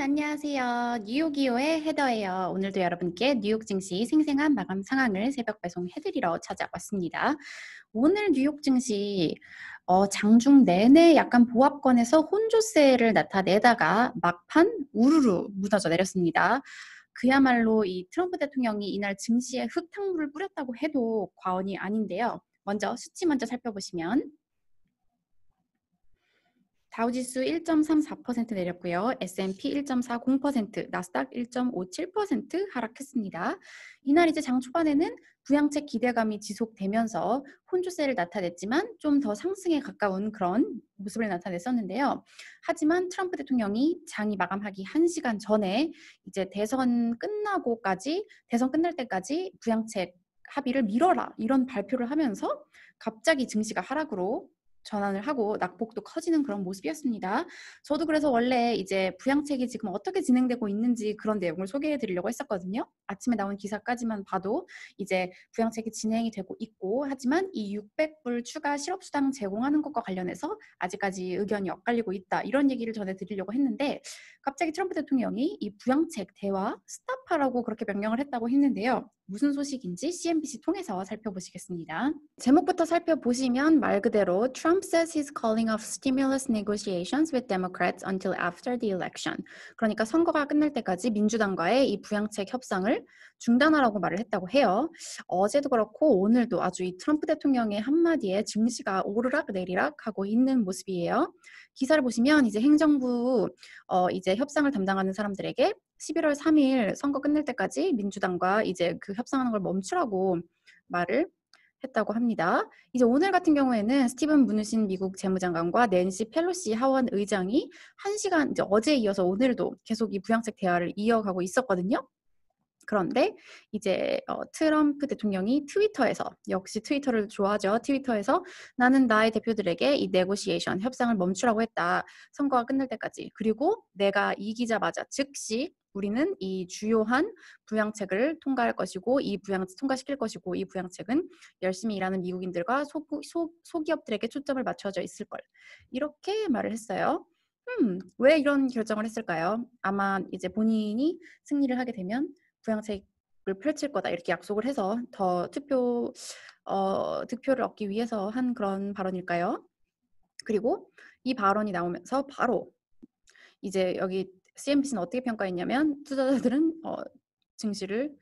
여러분 안녕하세요. 뉴욕이오의 헤더예요. 오늘도 여러분께 뉴욕 증시 생생한 마감 상황을 새벽 배송해드리러 찾아왔습니다. 오늘 뉴욕 증시 어, 장중 내내 약간 보합권에서 혼조세를 나타내다가 막판 우르르 무너져 내렸습니다. 그야말로 이 트럼프 대통령이 이날 증시에 흙탕물을 뿌렸다고 해도 과언이 아닌데요. 먼저 수치 먼저 살펴보시면 다우지수 1.34% 내렸고요. S&P 1.40%, 나스닥 1.57% 하락했습니다. 이날 이제 장 초반에는 부양책 기대감이 지속되면서 혼조세를 나타냈지만 좀 더 상승에 가까운 그런 모습을 나타냈었는데요. 하지만 트럼프 대통령이 장이 마감하기 1시간 전에 이제 대선 끝나고까지 대선 끝날 때까지 부양책 합의를 미뤄라 이런 발표를 하면서 갑자기 증시가 하락으로 전환을 하고 낙폭도 커지는 그런 모습이었습니다. 저도 그래서 원래 이제 부양책이 지금 어떻게 진행되고 있는지 그런 내용을 소개해 드리려고 했었거든요. 아침에 나온 기사까지만 봐도 이제 부양책이 진행이 되고 있고 하지만 이 600불 추가 실업수당 제공하는 것과 관련해서 아직까지 의견이 엇갈리고 있다 이런 얘기를 전해 드리려고 했는데 갑자기 트럼프 대통령이 이 부양책 대화 스타파라고 그렇게 변경을 했다고 했는데요. 무슨 소식인지 CNBC 통해서 살펴보시겠습니다. 제목부터 살펴보시면 말 그대로 Trump says he's calling off stimulus negotiations with Democrats until after the election. 그러니까 선거가 끝날 때까지 민주당과의 이 부양책 협상을 중단하라고 말을 했다고 해요. 어제도 그렇고 오늘도 아주 이 트럼프 대통령의 한마디에 증시가 오르락 내리락 하고 있는 모습이에요. 기사를 보시면 이제 행정부 어 이제 협상을 담당하는 사람들에게 11월 3일 선거 끝날 때까지 민주당과 이제 그 협상하는 걸 멈추라고 말을 했다고 합니다. 이제 오늘 같은 경우에는 스티븐 무누신 미국 재무장관과 낸시 펠로시 하원 의장이 한시간 이제 어제 이어서 오늘도 계속 이 부양책 대화를 이어가고 있었거든요. 그런데 이제 어, 트럼프 대통령이 트위터에서 역시 트위터를 좋아하죠. 트위터에서 나는 나의 대표들에게 이 네고시에이션 협상을 멈추라고 했다. 선거가 끝날 때까지. 그리고 내가 이기자마자 즉시 우리는 이 주요한 부양책을 통과할 것이고 이 부양 통과시킬 것이고 이 부양책은 열심히 일하는 미국인들과 소, 소, 소기업들에게 초점을 맞춰져 있을 걸 이렇게 말을 했어요. 음, 왜 이런 결정을 했을까요? 아마 이제 본인이 승리를 하게 되면 부양책을 펼칠 거다 이렇게 약속을 해서 더 투표 어, 득표를 얻기 위해서 한 그런 발언일까요? 그리고 이 발언이 나오면서 바로 이제 여기 CNBC는 어떻게 평가했냐면 투자자들은 어, 증시를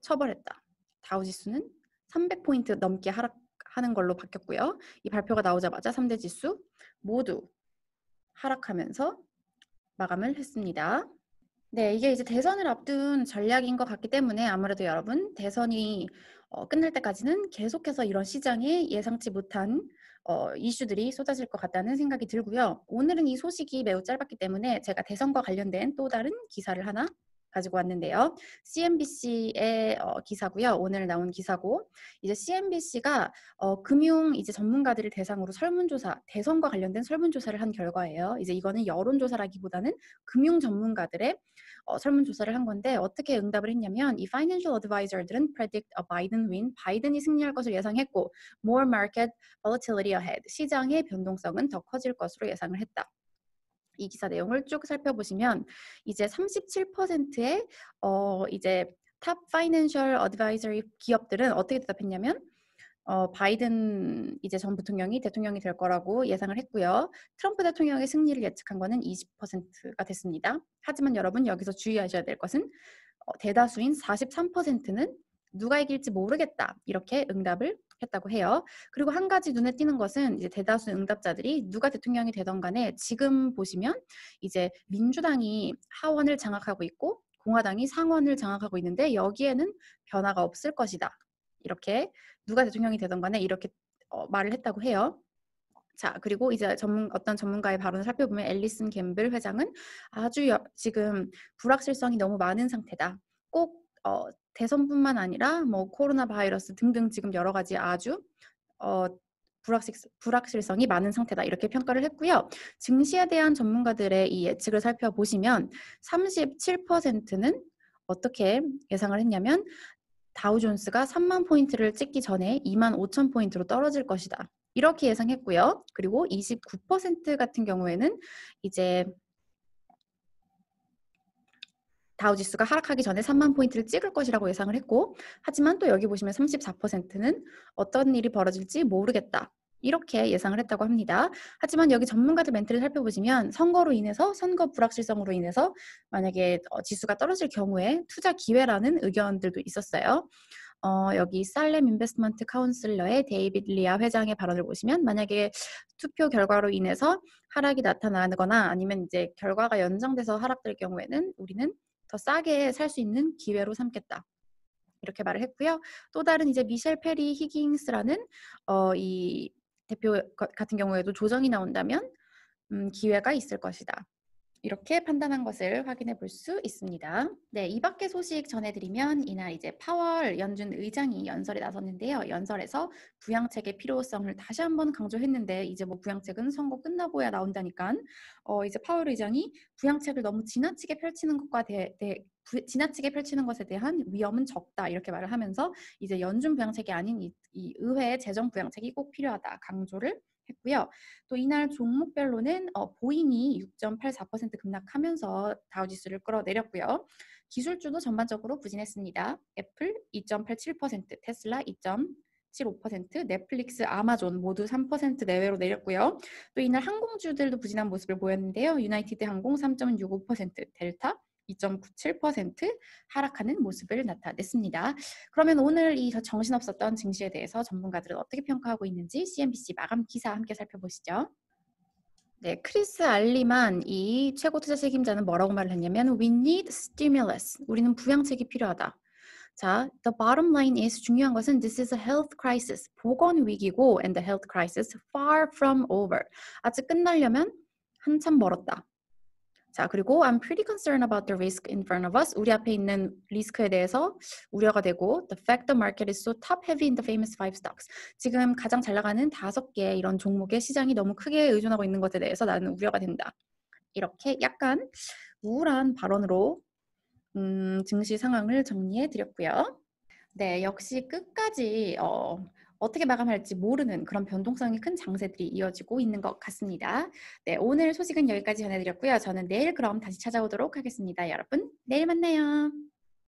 처벌했다. 다우 지수는 300포인트 넘게 하락하는 걸로 바뀌었고요. 이 발표가 나오자마자 3대 지수 모두 하락하면서 마감을 했습니다. 네, 이게 이제 대선을 앞둔 전략인 것 같기 때문에 아무래도 여러분 대선이 어, 끝날 때까지는 계속해서 이런 시장에 예상치 못한 어, 이슈들이 쏟아질 것 같다는 생각이 들고요. 오늘은 이 소식이 매우 짧았기 때문에 제가 대선과 관련된 또 다른 기사를 하나 가지고 왔는데요. CNBC의 어, 기사고요. 오늘 나온 기사고 이제 CNBC가 어, 금융 이제 전문가들을 대상으로 설문조사 대선과 관련된 설문조사를 한 결과예요. 이제 이거는 여론조사라기보다는 금융 전문가들의 어, 설문조사를 한 건데 어떻게 응답을 했냐면 이 Financial Advisor들은 predict a Biden win 바이든이 승리할 것을 예상했고 more market volatility ahead 시장의 변동성은 더 커질 것으로 예상을 했다. 이 기사 내용을 쭉 살펴보시면 이제 37%의 어 이제 탑 파이낸셜 어드바이저리 기업들은 어떻게 대답했냐면 어, 바이든 이제 전 부통령이 대통령이 될 거라고 예상을 했고요. 트럼프 대통령의 승리를 예측한 거는 20%가 됐습니다. 하지만 여러분 여기서 주의하셔야 될 것은 어, 대다수인 43%는 누가 이길지 모르겠다 이렇게 응답을 했다고 해요. 그리고 한 가지 눈에 띄는 것은 이제 대다수 응답자들이 누가 대통령이 되던 간에 지금 보시면 이제 민주당이 하원을 장악하고 있고 공화당이 상원을 장악하고 있는데 여기에는 변화가 없을 것이다. 이렇게 누가 대통령이 되던 간에 이렇게 어, 말을 했다고 해요. 자 그리고 이제 전문, 어떤 전문가의 발언을 살펴보면 앨리슨 갬블 회장은 아주 여, 지금 불확실성이 너무 많은 상태다. 꼭 어, 대선뿐만 아니라 뭐 코로나 바이러스 등등 지금 여러 가지 아주 어, 불확실, 불확실성이 많은 상태다 이렇게 평가를 했고요. 증시에 대한 전문가들의 이 예측을 살펴보시면 37%는 어떻게 예상을 했냐면 다우존스가 3만 포인트를 찍기 전에 2만 5천 포인트로 떨어질 것이다. 이렇게 예상했고요. 그리고 29% 같은 경우에는 이제 다우지수가 하락하기 전에 3만 포인트를 찍을 것이라고 예상을 했고 하지만 또 여기 보시면 34%는 어떤 일이 벌어질지 모르겠다. 이렇게 예상을 했다고 합니다. 하지만 여기 전문가들 멘트를 살펴보시면 선거로 인해서 선거 불확실성으로 인해서 만약에 어, 지수가 떨어질 경우에 투자 기회라는 의견들도 있었어요. 어, 여기 살렘 인베스트먼트 카운슬러의 데이비드 리아 회장의 발언을 보시면 만약에 투표 결과로 인해서 하락이 나타나거나 아니면 이제 결과가 연장돼서 하락될 경우에는 우리는 더 싸게 살 수 있는 기회로 삼겠다. 이렇게 말을 했고요. 또 다른 이제 미셸 페리 히깅스라는 어, 이 대표 같은 경우에도 조정이 나온다면 음, 기회가 있을 것이다. 이렇게 판단한 것을 확인해 볼 수 있습니다. 네, 이 밖의 소식 전해드리면 이날 이제 파월 연준 의장이 연설에 나섰는데요. 연설에서 부양책의 필요성을 다시 한번 강조했는데 이제 뭐 부양책은 선거 끝나고야 나온다니까 어, 이제 파월 의장이 부양책을 너무 지나치게 펼치는 것과 대, 대, 지나치게 펼치는 것에 대한 위험은 적다 이렇게 말을 하면서 이제 연준 부양책이 아닌 이, 이 의회의 재정 부양책이 꼭 필요하다 강조를 했고요. 또 이날 종목별로는 어, 보잉이 6.84% 급락하면서 다우지수를 끌어내렸고요. 기술주도 전반적으로 부진했습니다. 애플 2.87%, 테슬라 2. 7.5%, 넷플릭스, 아마존 모두 3% 내외로 내렸고요. 또 이날 항공주들도 부진한 모습을 보였는데요. 유나이티드 항공 3.65%, 델타 2.97% 하락하는 모습을 나타냈습니다. 그러면 오늘 이 정신없었던 증시에 대해서 전문가들은 어떻게 평가하고 있는지 CNBC 마감 기사 함께 살펴보시죠. 네, 크리스 알리만 이 최고 투자 책임자는 뭐라고 말을 했냐면 we need stimulus. 우리는 부양책이 필요하다. 자, the bottom line is 중요한 것은 this is a health crisis. 보건 위기고 and the health crisis far from over. 아직 끝나려면 한참 멀었다. 자, 그리고 I'm pretty concerned about the risk in front of us. 우리 앞에 있는 리스크에 대해서 우려가 되고 the fact the market is so top heavy in the famous five stocks. 지금 가장 잘 나가는 다섯 개 이런 종목의 시장이 너무 크게 의존하고 있는 것에 대해서 나는 우려가 된다. 이렇게 약간 우울한 발언으로 음, 증시 상황을 정리해 드렸고요. 네, 역시 끝까지 어, 어떻게 마감할지 모르는 그런 변동성이 큰 장세들이 이어지고 있는 것 같습니다. 네, 오늘 소식은 여기까지 전해드렸고요. 저는 내일 그럼 다시 찾아오도록 하겠습니다. 여러분, 내일 만나요.